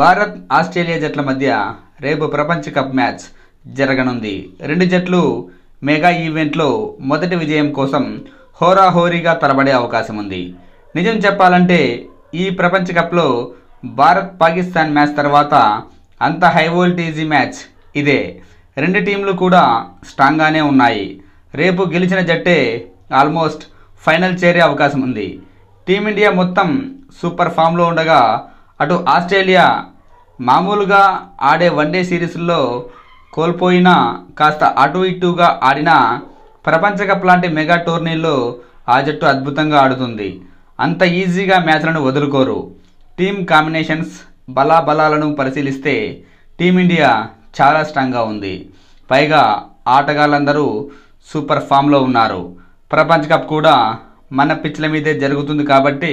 Bharat Australia జట్ల మధ్య రేపు ప్రపంచ కప్ మ్యాచ్ జరగనుంది రెండు జట్లు మెగా ఈవెంట్లో మొదటి విజయం కోసం హోరాహోరీగా తలబడే అవకాశం ఉంది నిజం చెప్పాలంటే ఈ ప్రపంచ కప్లో భారత్ పాకిస్తాన్ మ్యాచ్ తర్వాత అంత హై వోల్టేజీ మ్యాచ్ ఇదే రెండు టీంలు కూడా స్ట్రాంగ్గానే ఉన్నాయి రేపు గెలిచిన జట్టే ఆల్మోస్ట్ ఫైనల్ చేరే అవకాశం ఉంది టీమిండియా మొత్తం సూపర్ ఫామ్లో ఉండగా అటు ఆస్ట్రేలియా మామూలుగా ఆడే వన్డే సిరీస్లో కోల్పోయినా కాస్త అటు ఇటుగా ఆడిన ప్రపంచ కప్ లాంటి మెగా టోర్నీలో ఆ జట్టు అద్భుతంగా ఆడుతుంది అంత ఈజీగా మ్యాచ్లను వదులుకోరు టీమ్ కాంబినేషన్స్ బలాబలాలను పరిశీలిస్తే టీమిండియా చాలా స్ట్రాంగ్గా ఉంది పైగా ఆటగాళ్ళందరూ సూపర్ ఫామ్లో ఉన్నారు ప్రపంచ కప్ కూడా మన పిచ్ల మీదే జరుగుతుంది కాబట్టి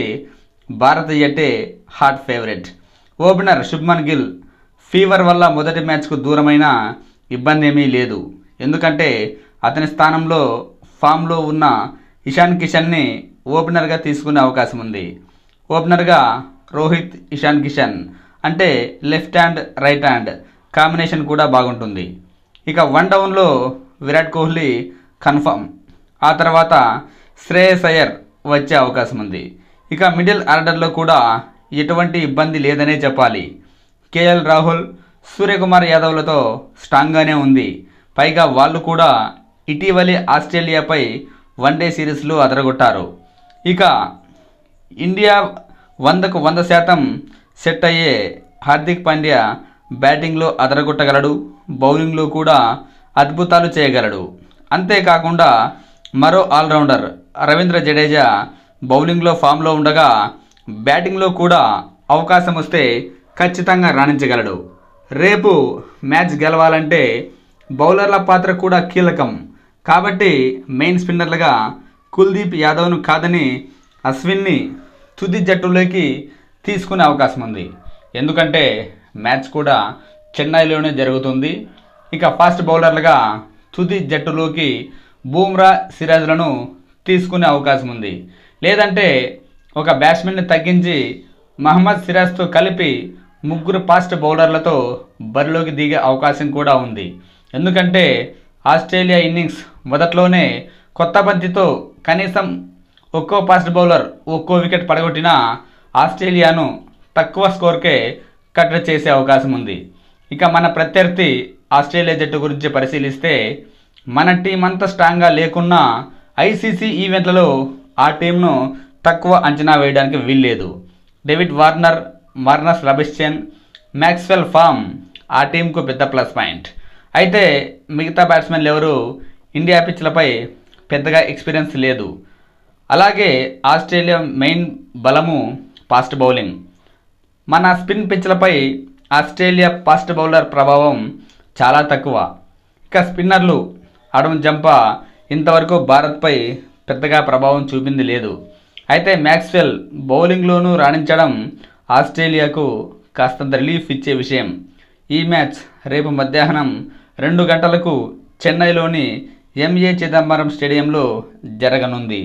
భారత జట్టే hot favourite opener Shubman Gill fever వల్ల మొదటి మ్యాచ్కు దూరమైన ఇబ్బంది ఏమీ లేదు ఎందుకంటే అతని స్థానంలో ఫామ్లో ఉన్న ఇషాన్ కిషన్ని ఓపెనర్గా తీసుకునే అవకాశం ఉంది ఓపెనర్గా రోహిత్ ఇషాన్ కిషన్ అంటే left hand right hand combination కూడా బాగుంటుంది ఇక వన్ డౌన్లో విరాట్ కోహ్లీ కన్ఫర్మ్ ఆ తర్వాత శ్రేయస్ అయ్యర్ వచ్చే అవకాశం ఉంది ఇక మిడిల్ ఆర్డర్లో కూడా ఎటువంటి ఇబ్బంది లేదనే చెప్పాలి కేఎల్ రాహుల్ సూర్యకుమార్ యాదవ్లతో స్ట్రాంగ్గానే ఉంది పైగా వాళ్ళు కూడా ఇటీవలి ఆస్ట్రేలియాపై వన్డే సిరీస్లు అదరగొట్టారు ఇక ఇండియా వందకు వంద శాతం సెట్ అయ్యే హార్దిక్ పాండ్యా బ్యాటింగ్లో అదరగొట్టగలడు బౌలింగ్లో కూడా అద్భుతాలు చేయగలడు అంతేకాకుండా మరో ఆల్రౌండర్ రవీంద్ర జడేజా బౌలింగ్లో ఫామ్లో ఉండగా బ్యాటింగ్లో కూడా అవకాశం వస్తే ఖచ్చితంగా రాణించగలడు రేపు మ్యాచ్ గెలవాలంటే బౌలర్ల పాత్ర కూడా కీలకం కాబట్టి మెయిన్ స్పిన్నర్లుగా కుల్దీప్ యాదవ్ను కాదని అశ్విన్ని తుది జట్టులోకి తీసుకునే అవకాశం ఉంది ఎందుకంటే మ్యాచ్ కూడా చెన్నైలోనే జరుగుతుంది ఇక ఫాస్ట్ బౌలర్లుగా తుది జట్టులోకి బూమ్రా సిరాజ్లను తీసుకునే అవకాశం ఉంది లేదంటే ఒక బ్యాట్స్మెన్ని తగ్గించి మహమ్మద్ సిరాజ్తో కలిపి ముగ్గురు ఫాస్ట్ బౌలర్లతో బరిలోకి దిగే అవకాశం కూడా ఉంది ఎందుకంటే ఆస్ట్రేలియా ఇన్నింగ్స్ మొదట్లోనే కొత్త బంతితో కనీసం ఒక్కో ఫాస్ట్ బౌలర్ ఒక్కో వికెట్ పడగొట్టిన ఆస్ట్రేలియాను తక్కువ స్కోర్కే కట్టడి చేసే అవకాశం ఉంది ఇక మన ప్రత్యర్థి ఆస్ట్రేలియా జట్టు గురించి పరిశీలిస్తే మన టీం అంత స్ట్రాంగ్గా లేకున్నా ఐసీసీ ఈవెంట్లలో ఆ టీంను తక్కువ అంచనా వేయడానికి వీల్లేదు డేవిడ్ వార్నర్ మర్నస్ రబిస్టన్ మ్యాక్స్వెల్ ఫామ్ ఆ టీంకు పెద్ద ప్లస్ పాయింట్ అయితే మిగతా బ్యాట్స్మెన్లు ఎవరు ఇండియా పిచ్లపై పెద్దగా ఎక్స్పీరియన్స్ లేదు అలాగే ఆస్ట్రేలియా మెయిన్ బలము ఫాస్ట్ బౌలింగ్ మన స్పిన్ పిచ్లపై ఆస్ట్రేలియా ఫాస్ట్ బౌలర్ ప్రభావం చాలా తక్కువ ఇక స్పిన్నర్లు అడమ్ జంప ఇంతవరకు భారత్పై పెద్దగా ప్రభావం చూపింది లేదు అయితే మ్యాక్స్వెల్ బౌలింగ్లోనూ రాణించడం ఆస్ట్రేలియాకు కాస్తంత రిలీఫ్ ఇచ్చే విషయం ఈ మ్యాచ్ రేపు మధ్యాహ్నం రెండు గంటలకు చెన్నైలోని ఎంఏ చిదంబరం స్టేడియంలో జరగనుంది